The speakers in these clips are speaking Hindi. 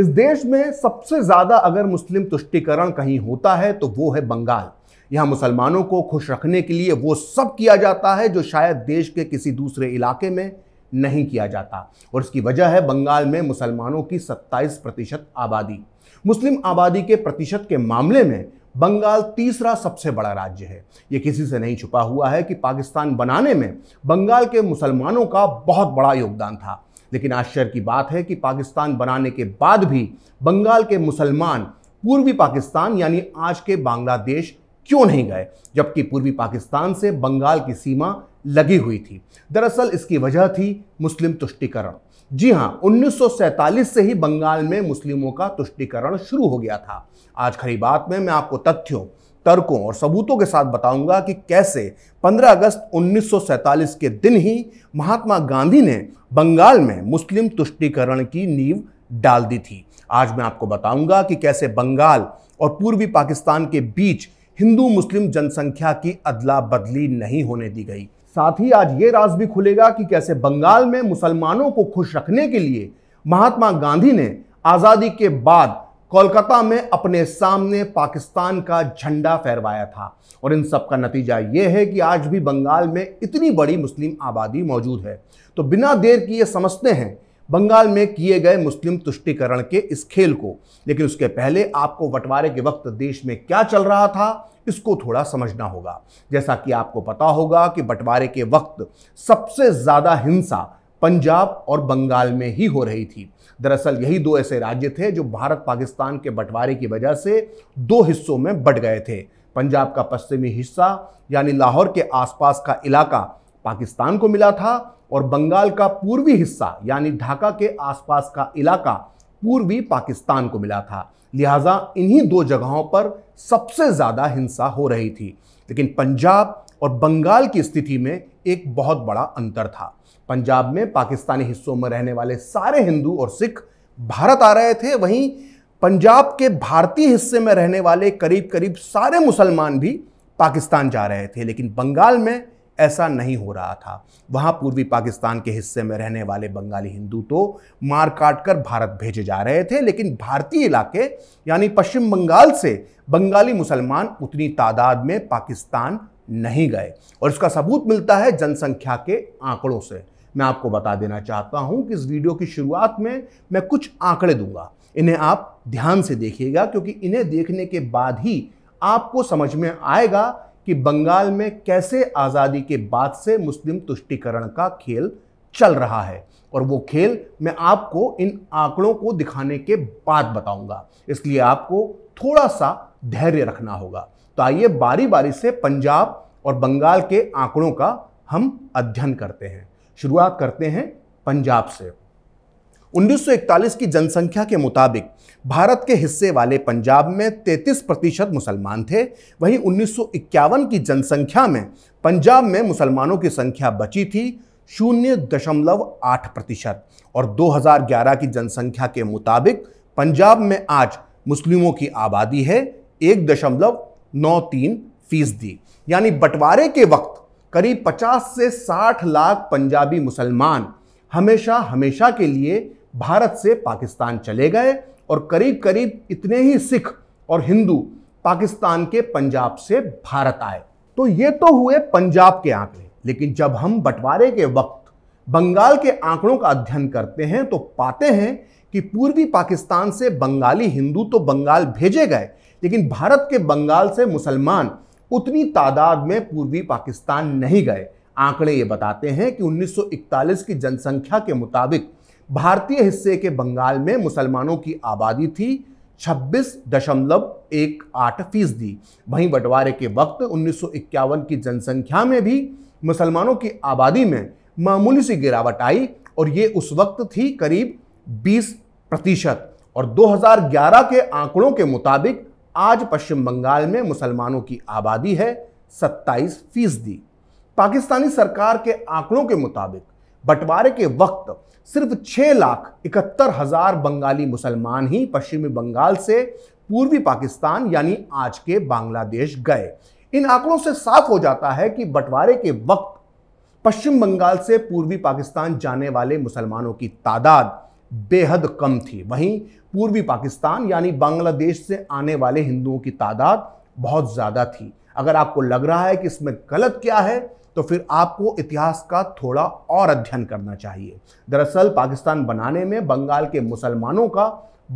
इस देश में सबसे ज़्यादा अगर मुस्लिम तुष्टिकरण कहीं होता है तो वो है बंगाल यहाँ मुसलमानों को खुश रखने के लिए वो सब किया जाता है जो शायद देश के किसी दूसरे इलाके में नहीं किया जाता और इसकी वजह है बंगाल में मुसलमानों की 27 प्रतिशत आबादी मुस्लिम आबादी के प्रतिशत के मामले में बंगाल तीसरा सबसे बड़ा राज्य है ये किसी से नहीं छुपा हुआ है कि पाकिस्तान बनाने में बंगाल के मुसलमानों का बहुत बड़ा योगदान था लेकिन आश्चर्य की बात है कि पाकिस्तान बनाने के बाद भी बंगाल के मुसलमान पूर्वी पाकिस्तान यानी आज के बांग्लादेश क्यों नहीं गए जबकि पूर्वी पाकिस्तान से बंगाल की सीमा लगी हुई थी दरअसल इसकी वजह थी मुस्लिम तुष्टिकरण जी हाँ 1947 से ही बंगाल में मुस्लिमों का तुष्टिकरण शुरू हो गया था आज खरी बात में मैं आपको तथ्यों तर्कों और सबूतों के साथ बताऊंगा कि कैसे 15 अगस्त 1947 के दिन ही महात्मा गांधी ने बंगाल में मुस्लिम तुष्टिकरण की नींव डाल दी थी आज मैं आपको बताऊंगा कि कैसे बंगाल और पूर्वी पाकिस्तान के बीच हिंदू मुस्लिम जनसंख्या की अदला बदली नहीं होने दी गई साथ ही आज ये राज भी खुलेगा कि कैसे बंगाल में मुसलमानों को खुश रखने के लिए महात्मा गांधी ने आज़ादी के बाद कोलकाता में अपने सामने पाकिस्तान का झंडा फहरवाया था और इन सब का नतीजा ये है कि आज भी बंगाल में इतनी बड़ी मुस्लिम आबादी मौजूद है तो बिना देर किए समझते हैं बंगाल में किए गए मुस्लिम तुष्टिकरण के इस खेल को लेकिन उसके पहले आपको बंटवारे के वक्त देश में क्या चल रहा था इसको थोड़ा समझना होगा जैसा कि आपको पता होगा कि बंटवारे के वक्त सबसे ज़्यादा हिंसा पंजाब और बंगाल में ही हो रही थी दरअसल यही दो ऐसे राज्य थे जो भारत पाकिस्तान के बंटवारे की वजह से दो हिस्सों में बट गए थे पंजाब का पश्चिमी हिस्सा यानी लाहौर के आसपास का इलाका पाकिस्तान को मिला था और बंगाल का पूर्वी हिस्सा यानी ढाका के आसपास का इलाका पूर्वी पाकिस्तान को मिला था लिहाजा इन्हीं दो जगहों पर सबसे ज़्यादा हिंसा हो रही थी लेकिन पंजाब और बंगाल की स्थिति में एक बहुत बड़ा अंतर था पंजाब में पाकिस्तानी हिस्सों में रहने वाले सारे हिंदू और सिख भारत आ रहे थे वहीं पंजाब के भारतीय हिस्से में रहने वाले करीब करीब सारे मुसलमान भी पाकिस्तान जा रहे थे लेकिन बंगाल में ऐसा नहीं हो रहा था वहाँ पूर्वी पाकिस्तान के हिस्से में रहने वाले बंगाली हिंदू तो मार काट कर भारत भेजे जा रहे थे लेकिन भारतीय इलाके यानी पश्चिम बंगाल से बंगाली मुसलमान उतनी तादाद में पाकिस्तान नहीं गए और इसका सबूत मिलता है जनसंख्या के आंकड़ों से मैं आपको बता देना चाहता हूं कि इस वीडियो की शुरुआत में मैं कुछ आंकड़े दूंगा इन्हें आप ध्यान से देखिएगा क्योंकि इन्हें देखने के बाद ही आपको समझ में आएगा कि बंगाल में कैसे आज़ादी के बाद से मुस्लिम तुष्टिकरण का खेल चल रहा है और वो खेल मैं आपको इन आंकड़ों को दिखाने के बाद बताऊंगा इसलिए आपको थोड़ा सा धैर्य रखना होगा तो आइए बारी बारी से पंजाब और बंगाल के आंकड़ों का हम अध्ययन करते हैं शुरुआत करते हैं पंजाब से 1941 की जनसंख्या के मुताबिक भारत के हिस्से वाले पंजाब में 33 प्रतिशत मुसलमान थे वहीं 1951 की जनसंख्या में पंजाब में मुसलमानों की संख्या बची थी शून्य दशमलव आठ प्रतिशत और 2011 की जनसंख्या के मुताबिक पंजाब में आज मुस्लिमों की आबादी है एक दशमलव नौ तीन फीसदी यानी बंटवारे के वक्त करीब 50 से 60 लाख पंजाबी मुसलमान हमेशा हमेशा के लिए भारत से पाकिस्तान चले गए और करीब करीब इतने ही सिख और हिंदू पाकिस्तान के पंजाब से भारत आए तो ये तो हुए पंजाब के आंकड़े लेकिन जब हम बंटवारे के वक्त बंगाल के आंकड़ों का अध्ययन करते हैं तो पाते हैं कि पूर्वी पाकिस्तान से बंगाली हिंदू तो बंगाल भेजे गए लेकिन भारत के बंगाल से मुसलमान उतनी तादाद में पूर्वी पाकिस्तान नहीं गए आंकड़े ये बताते हैं कि 1941 की जनसंख्या के मुताबिक भारतीय हिस्से के बंगाल में मुसलमानों की आबादी थी छब्बीस दशमलव एक आठ फीसदी वहीं बंटवारे के वक्त 1951 की जनसंख्या में भी मुसलमानों की आबादी में मामूली सी गिरावट आई और ये उस वक्त थी करीब 20 प्रतिशत और 2011 के आंकड़ों के मुताबिक आज पश्चिम बंगाल में मुसलमानों की आबादी है सत्ताईस फीसदी पाकिस्तानी सरकार के आंकड़ों के मुताबिक बंटवारे के वक्त सिर्फ छः लाख इकहत्तर हजार बंगाली मुसलमान ही पश्चिमी बंगाल से पूर्वी पाकिस्तान यानी आज के बांग्लादेश गए इन आंकड़ों से साफ हो जाता है कि बंटवारे के वक्त पश्चिम बंगाल से पूर्वी पाकिस्तान जाने वाले मुसलमानों की तादाद बेहद कम थी वहीं पूर्वी पाकिस्तान यानी बांग्लादेश से आने वाले हिंदुओं की तादाद बहुत ज़्यादा थी अगर आपको लग रहा है कि इसमें गलत क्या है तो फिर आपको इतिहास का थोड़ा और अध्ययन करना चाहिए दरअसल पाकिस्तान बनाने में बंगाल के मुसलमानों का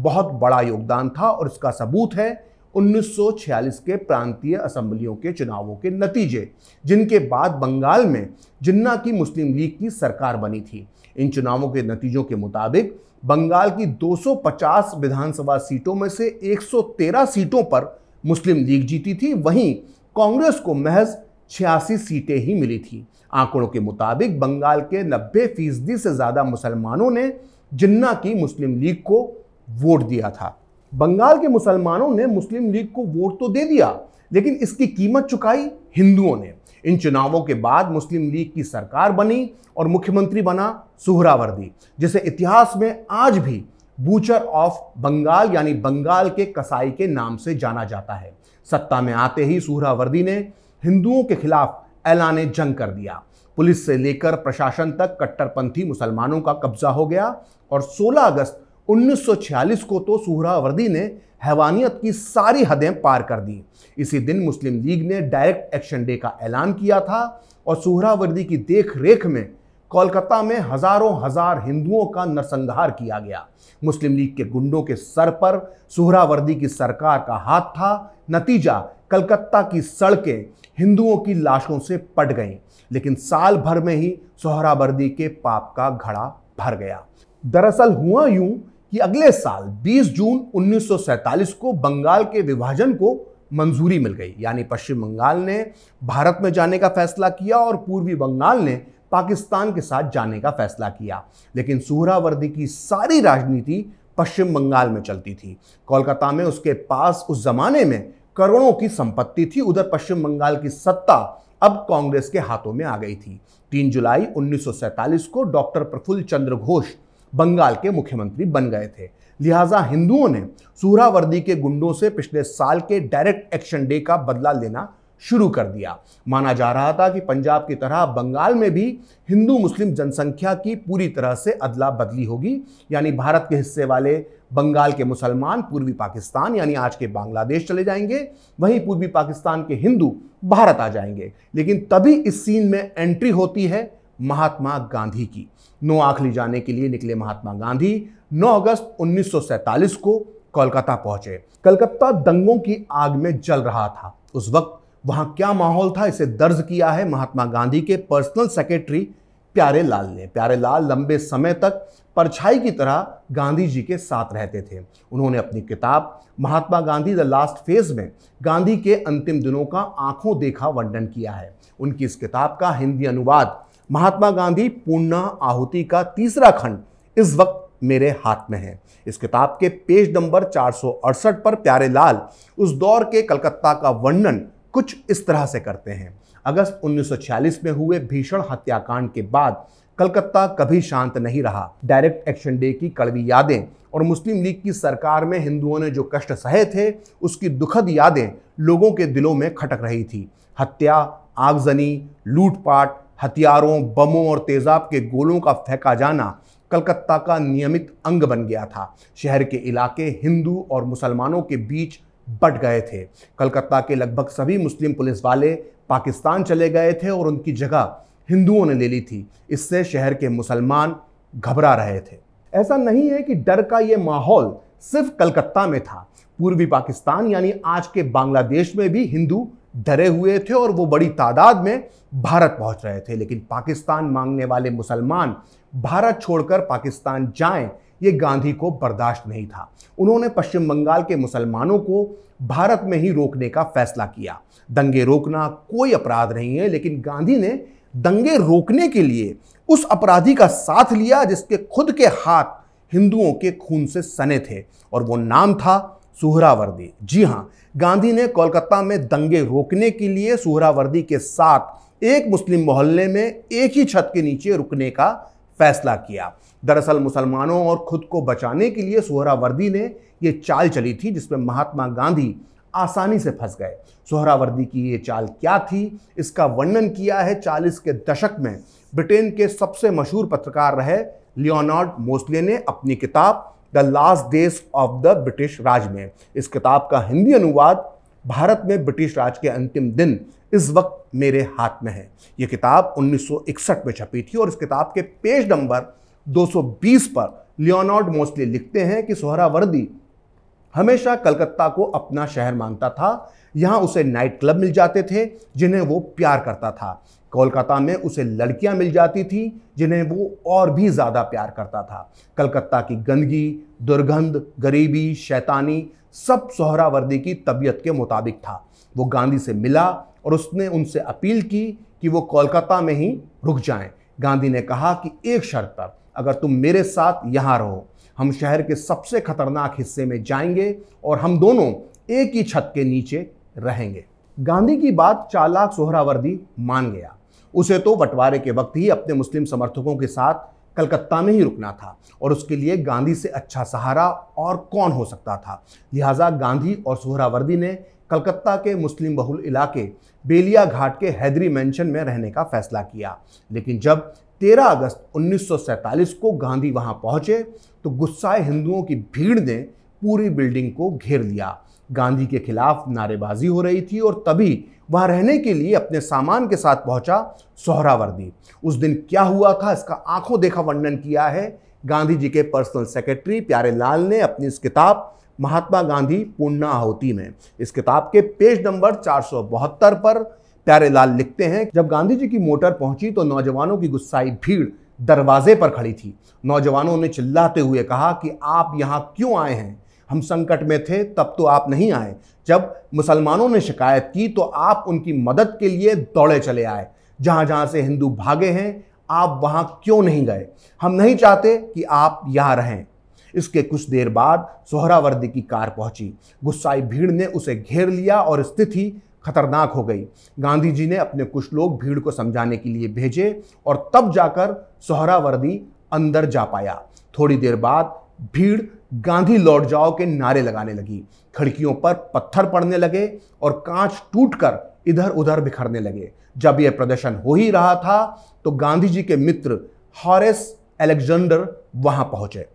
बहुत बड़ा योगदान था और इसका सबूत है 1946 के प्रांतीय असम्बलियों के चुनावों के नतीजे जिनके बाद बंगाल में जिन्ना की मुस्लिम लीग की सरकार बनी थी इन चुनावों के नतीजों के मुताबिक बंगाल की 250 विधानसभा सीटों में से 113 सीटों पर मुस्लिम लीग जीती थी वहीं कांग्रेस को महज छियासी सीटें ही मिली थी आंकड़ों के मुताबिक बंगाल के नब्बे फीसदी से ज़्यादा मुसलमानों ने जिन्ना की मुस्लिम लीग को वोट दिया था बंगाल के मुसलमानों ने मुस्लिम लीग को वोट तो दे दिया लेकिन इसकी कीमत चुकाई हिंदुओं ने इन चुनावों के बाद मुस्लिम लीग की सरकार बनी और मुख्यमंत्री बना सुहरावर्दी जिसे इतिहास में आज भी बूचर ऑफ बंगाल यानी बंगाल के कसाई के नाम से जाना जाता है सत्ता में आते ही सुहरावर्दी ने हिंदुओं के खिलाफ ऐलान जंग कर दिया पुलिस से लेकर प्रशासन तक कट्टरपंथी मुसलमानों का कब्जा हो गया और 16 अगस्त 1946 को तो सुहरावर्दी ने हैवानियत की सारी हदें पार कर दी इसी दिन मुस्लिम लीग ने डायरेक्ट एक्शन डे का ऐलान किया था और सुहरावर्दी की देख रेख में कोलकाता में हजारों हजार हिंदुओं का नरसंहार किया गया मुस्लिम लीग के गुंडों के सर पर सुहरावर्दी की सरकार का हाथ था नतीजा कलकत्ता की सड़कें हिंदुओं की लाशों से पट गईं लेकिन साल भर में ही सोहराबर्दी के पाप का घड़ा भर गया दरअसल हुआ यूं कि अगले साल 20 जून 1947 को बंगाल के विभाजन को मंजूरी मिल गई यानी पश्चिम बंगाल ने भारत में जाने का फैसला किया और पूर्वी बंगाल ने पाकिस्तान के साथ जाने का फैसला किया लेकिन सुहरावर्दी की सारी राजनीति पश्चिम बंगाल में चलती थी कोलकाता में उसके पास उस जमाने में करोड़ों की संपत्ति थी उधर पश्चिम बंगाल की सत्ता अब कांग्रेस के हाथों में आ गई थी 3 जुलाई 1947 को डॉक्टर प्रफुल्ल चंद्र घोष बंगाल के मुख्यमंत्री बन गए थे लिहाजा हिंदुओं ने सूरावर्दी के गुंडों से पिछले साल के डायरेक्ट एक्शन डे का बदला लेना शुरू कर दिया माना जा रहा था कि पंजाब की तरह बंगाल में भी हिंदू मुस्लिम जनसंख्या की पूरी तरह से अदला बदली होगी यानी भारत के हिस्से वाले बंगाल के मुसलमान पूर्वी पाकिस्तान यानी आज के बांग्लादेश चले जाएंगे वहीं पूर्वी पाकिस्तान के हिंदू भारत आ जाएंगे लेकिन तभी इस सीन में एंट्री होती है महात्मा गांधी की नौ आंख ली जाने के लिए निकले महात्मा गांधी 9 अगस्त 1947 को कोलकाता पहुंचे कलकत्ता दंगों की आग में जल रहा था उस वक्त वहां क्या माहौल था इसे दर्ज किया है महात्मा गांधी के पर्सनल सेक्रेटरी प्यारे लाल ने प्यारे लाल लंबे समय तक परछाई की तरह गांधी जी के साथ रहते थे उन्होंने अपनी किताब Mahatma Gandhi the last phase में गांधी के अंतिम दिनों का आंखों देखा वर्णन किया है उनकी इस किताब का हिंदी अनुवाद महात्मा गांधी पूर्णा आहुति का तीसरा खंड इस वक्त मेरे हाथ में है इस किताब के पेज नंबर चार पर प्यारे लाल उस दौर के कलकत्ता का वर्णन कुछ इस तरह से करते हैं अगस्त 1946 में हुए भीषण हत्याकांड के बाद कलकत्ता कभी शांत नहीं रहा डायरेक्ट एक्शन डे की कड़वी यादें और मुस्लिम लीग की सरकार में हिंदुओं ने जो कष्ट सहे थे उसकी दुखद यादें लोगों के दिलों में खटक रही थी हत्या आगजनी लूटपाट हथियारों बमों और तेजाब के गोलों का फेंका जाना कलकत्ता का नियमित अंग बन गया था शहर के इलाके हिंदू और मुसलमानों के बीच बट गए थे कलकत्ता के लगभग सभी मुस्लिम पुलिस वाले पाकिस्तान चले गए थे और उनकी जगह हिंदुओं ने ले ली थी इससे शहर के मुसलमान घबरा रहे थे ऐसा नहीं है कि डर का ये माहौल सिर्फ कलकत्ता में था पूर्वी पाकिस्तान यानी आज के बांग्लादेश में भी हिंदू डरे हुए थे और वो बड़ी तादाद में भारत पहुंच रहे थे लेकिन पाकिस्तान मांगने वाले मुसलमान भारत छोड़कर पाकिस्तान जाएं ये गांधी को बर्दाश्त नहीं था उन्होंने पश्चिम बंगाल के मुसलमानों को भारत में ही रोकने का फैसला किया दंगे रोकना कोई अपराध नहीं है लेकिन गांधी ने दंगे रोकने के लिए उस अपराधी का साथ लिया जिसके खुद के हाथ हिंदुओं के खून से सने थे और वो नाम था सुहरावर्दी जी हाँ गांधी ने कोलकाता में दंगे रोकने के लिए सुहरावर्दी के साथ एक मुस्लिम मोहल्ले में एक ही छत के नीचे रुकने का फैसला किया दरअसल मुसलमानों और खुद को बचाने के लिए सुहरावर्दी ने ये चाल चली थी जिसमें महात्मा गांधी आसानी से फंस गए सुहरावर्दी की ये चाल क्या थी इसका वर्णन किया है 40 के दशक में ब्रिटेन के सबसे मशहूर पत्रकार रहे लियोनार्ड मोस्ले ने अपनी किताब the last days of the British Raj में इस किताब का हिंदी अनुवाद भारत में ब्रिटिश राज के अंतिम दिन इस वक्त मेरे हाथ में है ये किताब 1961 में छपी थी और इस किताब के पेज नंबर 220 पर लियोनार्ड मोस्टली लिखते हैं कि सोहरा वर्दी हमेशा कलकत्ता को अपना शहर मानता था यहाँ उसे नाइट क्लब मिल जाते थे जिन्हें वो प्यार करता था कोलकाता में उसे लड़कियां मिल जाती थीं जिन्हें वो और भी ज़्यादा प्यार करता था कलकत्ता की गंदगी दुर्गंध गरीबी शैतानी सब सोहरावर्दी की तबीयत के मुताबिक था वो गांधी से मिला और उसने उनसे अपील की कि वो कोलकाता में ही रुक जाएं। गांधी ने कहा कि एक शर्त पर अगर तुम मेरे साथ यहाँ रहो हम शहर के सबसे खतरनाक हिस्से में जाएंगे और हम दोनों एक ही छत के नीचे रहेंगे गांधी की बात चालाक सोहरावर्दी मान गया उसे तो बंटवारे के वक्त ही अपने मुस्लिम समर्थकों के साथ कलकत्ता में ही रुकना था और उसके लिए गांधी से अच्छा सहारा और कौन हो सकता था लिहाजा गांधी और सोहरावर्दी ने कलकत्ता के मुस्लिम बहुल इलाके बेलिया घाट के हैदरी मैंशन में रहने का फैसला किया लेकिन जब 13 अगस्त 1947 को गांधी वहां पहुंचे तो गुस्साए हिंदुओं की भीड़ ने पूरी बिल्डिंग को घेर लिया गांधी के खिलाफ नारेबाजी हो रही थी और तभी वहाँ रहने के लिए अपने सामान के साथ पहुंचा सोहरावर्दी उस दिन क्या हुआ था इसका आंखों देखा वर्णन किया है गांधी जी के पर्सनल सेक्रेटरी प्यारे लाल ने अपनी इस किताब महात्मा गांधी पूर्णाहुति में इस किताब के पेज नंबर चार पर प्यारे लाल लिखते हैं जब गांधी जी की मोटर पहुंची तो नौजवानों की गुस्साई भीड़ दरवाजे पर खड़ी थी नौजवानों ने चिल्लाते हुए कहा कि आप यहाँ क्यों आए हैं हम संकट में थे तब तो आप नहीं आए जब मुसलमानों ने शिकायत की तो आप उनकी मदद के लिए दौड़े चले आए जहाँ जहाँ से हिंदू भागे हैं आप वहाँ क्यों नहीं गए हम नहीं चाहते कि आप यहाँ रहें इसके कुछ देर बाद सोहरावर्दी की कार पहुंची गुस्साई भीड़ ने उसे घेर लिया और स्थिति खतरनाक हो गई गांधी जी ने अपने कुछ लोग भीड़ को समझाने के लिए भेजे और तब जाकर सोहरावर्दी अंदर जा पाया थोड़ी देर बाद भीड़ गांधी लौट जाओ के नारे लगाने लगी खिड़कियों पर पत्थर पड़ने लगे और कांच टूटकर इधर उधर बिखरने लगे जब यह प्रदर्शन हो ही रहा था तो गांधी जी के मित्र हॉरेस एलेक्जेंडर वहां पहुंचे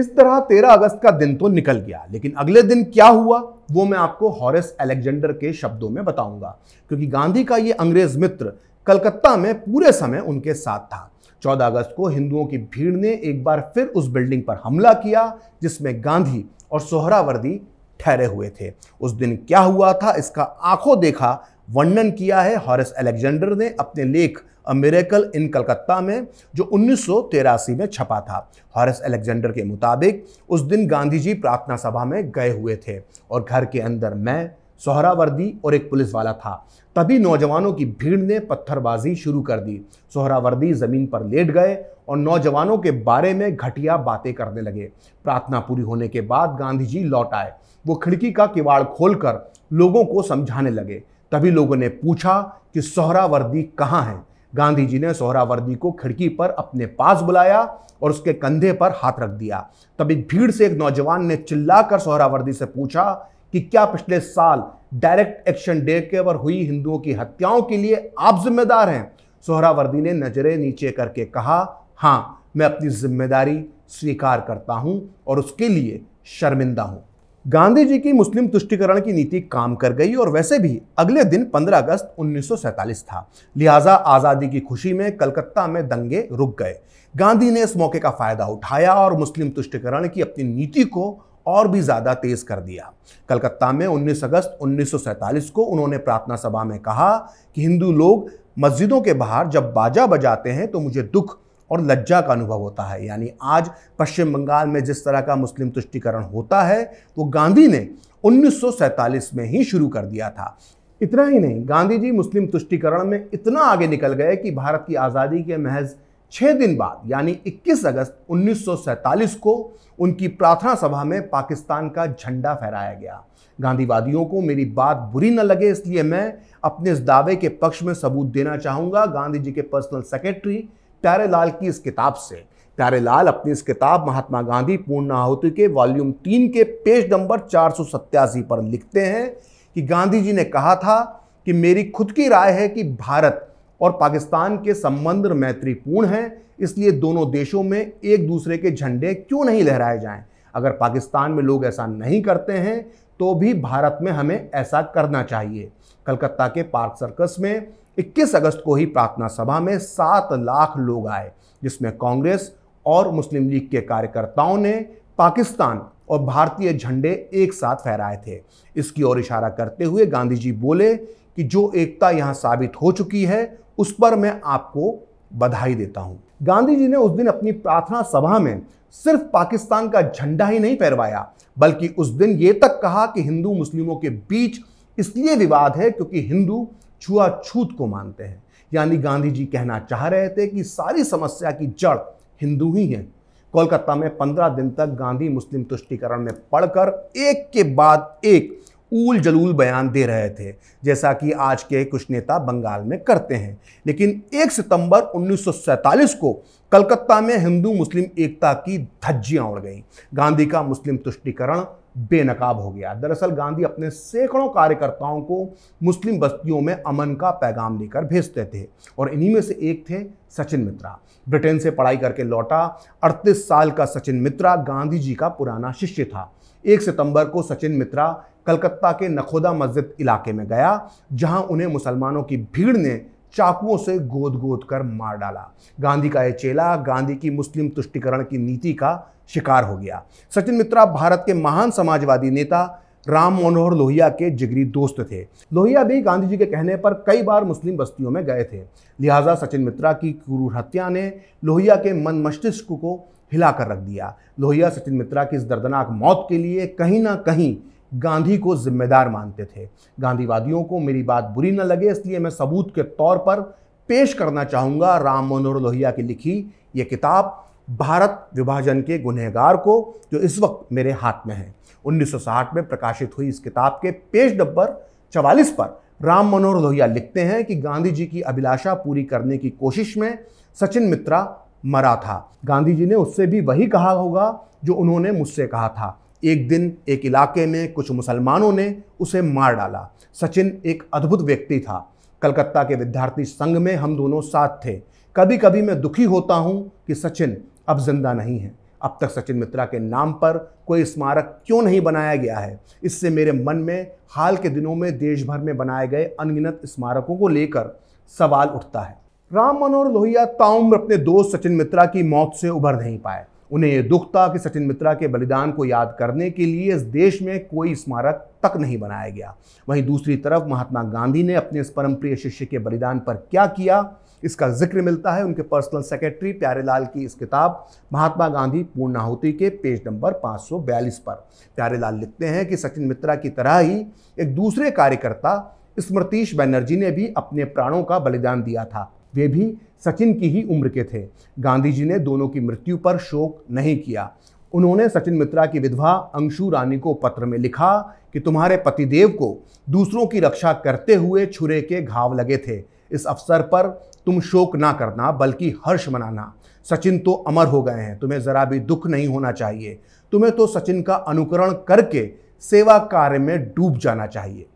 इस तरह तेरह अगस्त का दिन तो निकल गया लेकिन अगले दिन क्या हुआ वो मैं आपको हॉरेस एलेक्जेंडर के शब्दों में बताऊंगा क्योंकि गांधी का ये अंग्रेज मित्र कलकत्ता में पूरे समय उनके साथ था 14 अगस्त को हिंदुओं की भीड़ ने एक बार फिर उस बिल्डिंग पर हमला किया जिसमें गांधी और सोहरावर्दी ठहरे हुए थे उस दिन क्या हुआ था इसका आंखों देखा वर्णन किया है हॉरिस एलेक्जेंडर ने अपने लेख अमेरिकल इन कलकत्ता में जो उन्नीस में छपा था हॉरिस एलेक्जेंडर के मुताबिक उस दिन गांधी जी प्रार्थना सभा में गए हुए थे और घर के अंदर मैं सोहरावर्दी और एक पुलिस वाला था तभी नौजवानों की भीड़ ने पत्थरबाजी शुरू कर दी सोहरावर्दी जमीन पर लेट गए और नौजवानों के बारे में घटिया बातें करने लगे प्रार्थना पूरी होने के बाद गांधी जी लौट आए वो खिड़की का किवाड़ खोलकर लोगों को समझाने लगे तभी लोगों ने पूछा कि सोहरावर्दी कहाँ है गांधी जी ने सोहरावर्दी को खिड़की पर अपने पास बुलाया और उसके कंधे पर हाथ रख दिया तभी भीड़ से एक नौजवान ने चिल्लाकर सोहरावर्दी से पूछा कि क्या पिछले साल डायरेक्ट एक्शन डे के ऊपर हुई हिंदुओं की हत्याओं के लिए आप जिम्मेदार हैं सोहरावर्दी ने नजरें नीचे करके कहा हाँ मैं अपनी जिम्मेदारी स्वीकार करता हूँ और उसके लिए शर्मिंदा हूँ गांधी जी की मुस्लिम तुष्टिकरण की नीति काम कर गई और वैसे भी अगले दिन 15 अगस्त 1947 था लिहाजा आज़ादी की खुशी में कलकत्ता में दंगे रुक गए गांधी ने इस मौके का फ़ायदा उठाया और मुस्लिम तुष्टिकरण की अपनी नीति को और भी ज़्यादा तेज़ कर दिया कलकत्ता में 19 अगस्त 1947 को उन्होंने प्रार्थना सभा में कहा कि हिंदू लोग मस्जिदों के बाहर जब बाजा बजाते हैं तो मुझे दुख और लज्जा का अनुभव होता है यानी आज पश्चिम बंगाल में जिस तरह का मुस्लिम तुष्टिकरण होता है वो गांधी ने 1947 में ही शुरू कर दिया था इतना ही नहीं गांधी जी मुस्लिम तुष्टिकरण में इतना आगे निकल गए कि भारत की आज़ादी के महज छः दिन बाद यानी 21 अगस्त 1947 को उनकी प्रार्थना सभा में पाकिस्तान का झंडा फहराया गया गांधीवादियों को मेरी बात बुरी न लगे इसलिए मैं अपने इस दावे के पक्ष में सबूत देना चाहूँगा गांधी जी के पर्सनल सेक्रेटरी प्यारेलाल की इस किताब से प्यारेलाल अपनी इस किताब महात्मा गांधी पूर्ण आहुति के वॉल्यूम तीन के पेज नंबर चार पर लिखते हैं कि गांधी जी ने कहा था कि मेरी खुद की राय है कि भारत और पाकिस्तान के संबंध मैत्रीपूर्ण हैं इसलिए दोनों देशों में एक दूसरे के झंडे क्यों नहीं लहराए जाएं अगर पाकिस्तान में लोग ऐसा नहीं करते हैं तो भी भारत में हमें ऐसा करना चाहिए कलकत्ता के पार्क सर्कस में 21 अगस्त को ही प्रार्थना सभा में सात लाख लोग आए जिसमें कांग्रेस और मुस्लिम लीग के कार्यकर्ताओं ने पाकिस्तान और भारतीय झंडे एक साथ फहराए थे इसकी ओर इशारा करते हुए गांधी जी बोले कि जो एकता यहाँ साबित हो चुकी है उस पर मैं आपको बधाई देता हूं गांधी जी ने उस दिन अपनी प्रार्थना सभा में सिर्फ पाकिस्तान का झंडा ही नहीं फहरवाया बल्कि उस दिन ये तक कहा कि हिंदू मुस्लिमों के बीच इसलिए विवाद है क्योंकि हिंदू छुआछूत को मानते हैं यानी गांधी जी कहना चाह रहे थे कि सारी समस्या की जड़ हिंदू ही है कोलकाता में पंद्रह दिन तक गांधी मुस्लिम तुष्टिकरण में पढ़कर एक के बाद एक ऊल जलूल बयान दे रहे थे जैसा कि आज के कुछ नेता बंगाल में करते हैं लेकिन 1 सितंबर 1947 को कलकत्ता में हिंदू मुस्लिम एकता की धज्जियां उड़ गईं गांधी का मुस्लिम तुष्टिकरण बेनकाब हो गया दरअसल गांधी अपने सैकड़ों कार्यकर्ताओं को मुस्लिम बस्तियों में अमन का पैगाम लेकर भेजते थे और इन्हीं में से एक थे सचिन मित्रा ब्रिटेन से पढ़ाई करके लौटा 38 साल का सचिन मित्रा गांधी जी का पुराना शिष्य था एक सितंबर को सचिन मित्रा कलकत्ता के नखोदा मस्जिद इलाके में गया जहां उन्हें मुसलमानों की भीड़ ने चाकुओं से गोद गोद कर मार डाला गांधी का यह चेला गांधी की मुस्लिम तुष्टिकरण की नीति का शिकार हो गया सचिन मित्रा भारत के महान समाजवादी नेता राम मनोहर लोहिया के जिगरी दोस्त थे लोहिया भी गांधी जी के कहने पर कई बार मुस्लिम बस्तियों में गए थे लिहाजा सचिन मित्रा की क्रूर हत्या ने लोहिया के मन मस्तिष्क को हिला कर रख दिया लोहिया सचिन मित्रा की इस दर्दनाक मौत के लिए कहीं ना कहीं गांधी को जिम्मेदार मानते थे गांधीवादियों को मेरी बात बुरी न लगे इसलिए मैं सबूत के तौर पर पेश करना चाहूँगा राम मनोहर लोहिया की लिखी ये किताब भारत विभाजन के गुनहगार को जो इस वक्त मेरे हाथ में है 1960 में प्रकाशित हुई इस किताब के पेज नंबर 44 पर राम मनोहर लोहिया लिखते हैं कि गांधी जी की अभिलाषा पूरी करने की कोशिश में सचिन मित्रा मरा था गांधी जी ने उससे भी वही कहा होगा जो उन्होंने मुझसे कहा था एक दिन एक इलाके में कुछ मुसलमानों ने उसे मार डाला सचिन एक अद्भुत व्यक्ति था कलकत्ता के विद्यार्थी संघ में हम दोनों साथ थे कभी कभी मैं दुखी होता हूँ कि सचिन अब जिंदा नहीं है अब तक सचिन मित्रा के नाम पर कोई स्मारक क्यों नहीं बनाया गया है इससे मेरे मन में हाल के दिनों में देश भर में बनाए गए अनगिनत स्मारकों को लेकर सवाल उठता है राम मनोहर लोहिया ताउम्र अपने दोस्त सचिन मित्रा की मौत से उभर नहीं पाए उन्हें यह दुख था कि सचिन मित्रा के बलिदान को याद करने के लिए इस देश में कोई स्मारक तक नहीं बनाया गया वहीं दूसरी तरफ महात्मा गांधी ने अपने इस परमप्रिय शिष्य के बलिदान पर क्या किया इसका जिक्र मिलता है उनके पर्सनल सेक्रेटरी प्यारेलाल की इस किताब महात्मा गांधी पूर्णाहुति के पेज नंबर 542 पर प्यारेलाल लिखते हैं कि सचिन मित्रा की तरह ही एक दूसरे कार्यकर्ता स्मृतीश बैनर्जी ने भी अपने प्राणों का बलिदान दिया था वे भी सचिन की ही उम्र के थे गांधी जी ने दोनों की मृत्यु पर शोक नहीं किया उन्होंने सचिन मित्रा की विधवा अंशु रानी को पत्र में लिखा कि तुम्हारे पतिदेव को दूसरों की रक्षा करते हुए छुरे के घाव लगे थे इस अवसर पर तुम शोक ना करना बल्कि हर्ष मनाना सचिन तो अमर हो गए हैं तुम्हें ज़रा भी दुख नहीं होना चाहिए तुम्हें तो सचिन का अनुकरण करके सेवा कार्य में डूब जाना चाहिए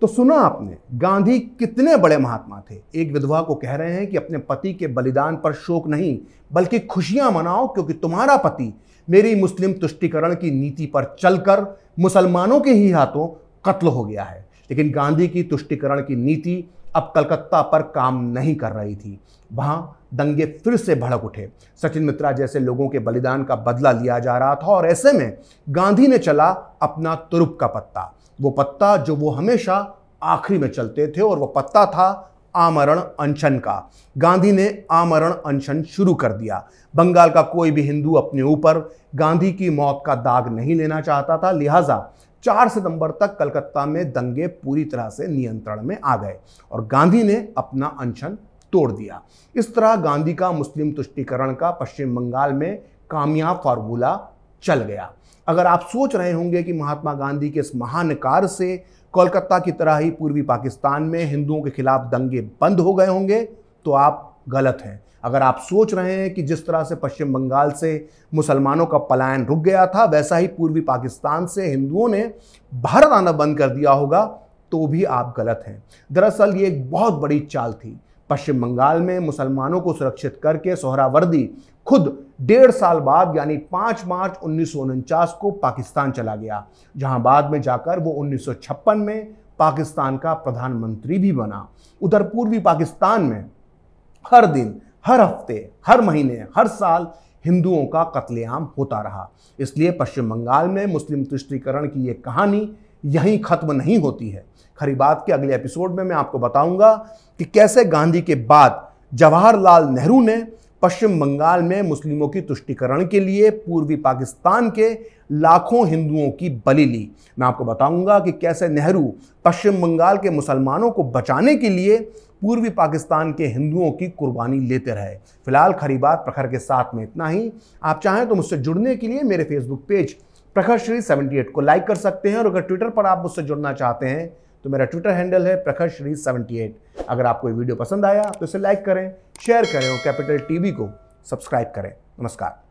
तो सुना आपने गांधी कितने बड़े महात्मा थे एक विधवा को कह रहे हैं कि अपने पति के बलिदान पर शोक नहीं बल्कि खुशियां मनाओ क्योंकि तुम्हारा पति मेरी मुस्लिम तुष्टिकरण की नीति पर चलकर मुसलमानों के ही हाथों कत्ल हो गया है लेकिन गांधी की तुष्टिकरण की नीति अब कलकत्ता पर काम नहीं कर रही थी वहाँ दंगे फिर से भड़क उठे सचिन मित्रा जैसे लोगों के बलिदान का बदला लिया जा रहा था और ऐसे में गांधी ने चला अपना तुरुप का पत्ता वो पत्ता जो वो हमेशा आखिरी में चलते थे और वो पत्ता था आमरण अनशन का गांधी ने आमरण अनशन शुरू कर दिया बंगाल का कोई भी हिंदू अपने ऊपर गांधी की मौत का दाग नहीं लेना चाहता था लिहाजा 4 सितंबर तक कलकत्ता में दंगे पूरी तरह से नियंत्रण में आ गए और गांधी ने अपना अनशन तोड़ दिया इस तरह गांधी का मुस्लिम तुष्टिकरण का पश्चिम बंगाल में कामयाब फार्मूला चल गया अगर आप सोच रहे होंगे कि महात्मा गांधी के इस महान कार्य से कोलकाता की तरह ही पूर्वी पाकिस्तान में हिंदुओं के खिलाफ दंगे बंद हो गए होंगे तो आप गलत हैं अगर आप सोच रहे हैं कि जिस तरह से पश्चिम बंगाल से मुसलमानों का पलायन रुक गया था वैसा ही पूर्वी पाकिस्तान से हिंदुओं ने भारत आना बंद कर दिया होगा तो भी आप गलत हैं दरअसल ये एक बहुत बड़ी चाल थी पश्चिम बंगाल में मुसलमानों को सुरक्षित करके सोहरावर्दी खुद डेढ़ साल बाद यानी 5 मार्च उन्नीस को पाकिस्तान चला गया जहां बाद में जाकर वो उन्नीस में पाकिस्तान का प्रधानमंत्री भी बना उधर पूर्वी पाकिस्तान में हर दिन हर हफ्ते हर महीने हर साल हिंदुओं का कत्लेआम होता रहा इसलिए पश्चिम बंगाल में मुस्लिम तुष्टिकरण की ये कहानी यहीं ख़त्म नहीं होती है खरी बात के अगले एपिसोड में मैं आपको बताऊंगा कि कैसे गांधी के बाद जवाहरलाल नेहरू ने पश्चिम बंगाल में मुस्लिमों की तुष्टिकरण के लिए पूर्वी पाकिस्तान के लाखों हिंदुओं की बलि ली मैं आपको बताऊंगा कि कैसे नेहरू पश्चिम बंगाल के मुसलमानों को बचाने के लिए पूर्वी पाकिस्तान के हिंदुओं की कुर्बानी लेते रहे फिलहाल बात प्रखर के साथ में इतना ही आप चाहें तो मुझसे जुड़ने के लिए मेरे फेसबुक पेज प्रखर श्री सेवेंटी को लाइक कर सकते हैं और अगर ट्विटर पर आप मुझसे जुड़ना चाहते हैं तो मेरा ट्विटर हैंडल है प्रखर श्री सेवेंटी एट अगर आपको ये वीडियो पसंद आया तो इसे लाइक करें शेयर करें और कैपिटल टीवी को सब्सक्राइब करें नमस्कार